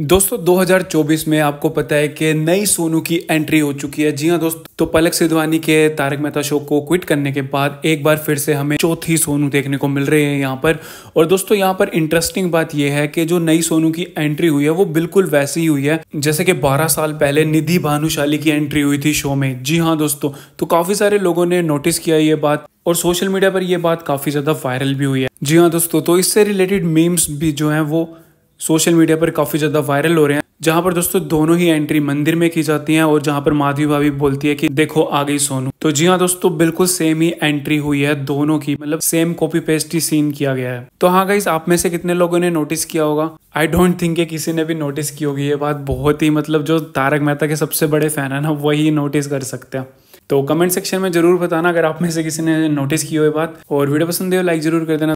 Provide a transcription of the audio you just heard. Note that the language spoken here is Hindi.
दोस्तों 2024 में आपको पता है कि नई सोनू की एंट्री हो चुकी है जी हाँ दोस्तों तो पलक सिद्धवानी के तारक मेहता शो को क्विट करने के बाद एक बार फिर से हमें चौथी सोनू देखने को मिल रही है यहाँ पर और दोस्तों यहाँ पर इंटरेस्टिंग बात यह है कि जो नई सोनू की एंट्री हुई है वो बिल्कुल वैसी ही हुई है जैसे कि बारह साल पहले निधि भानुशाली की एंट्री हुई थी शो में जी हाँ दोस्तों तो काफी सारे लोगों ने नोटिस किया ये बात और सोशल मीडिया पर यह बात काफी ज्यादा वायरल भी हुई है जी हाँ दोस्तों तो इससे रिलेटेड मीम्स भी जो है वो सोशल मीडिया पर काफ़ी ज़्यादा वायरल हो रहे हैं जहां पर दोस्तों दोनों ही एंट्री मंदिर में की जाती है और जहाँ पर माधवी भाभी बोलती है कि देखो आ गई सोनू तो जी हाँ दोस्तों बिल्कुल सेम ही एंट्री हुई है दोनों की मतलब सेम कॉपी पेस्ट ही सीन किया गया है तो हाँ गाइस आप में से कितने लोगों ने नोटिस किया होगा आई डोंट थिंक किसी ने भी नोटिस की होगी ये बात बहुत ही मतलब जो तारक मेहता के सबसे बड़े फैन है ना वही नोटिस कर सकते हैं तो कमेंट सेक्शन में जरूर बताना अगर आप में से किसी ने नोटिस की हो बात और वीडियो पसंद है लाइक जरूर कर देना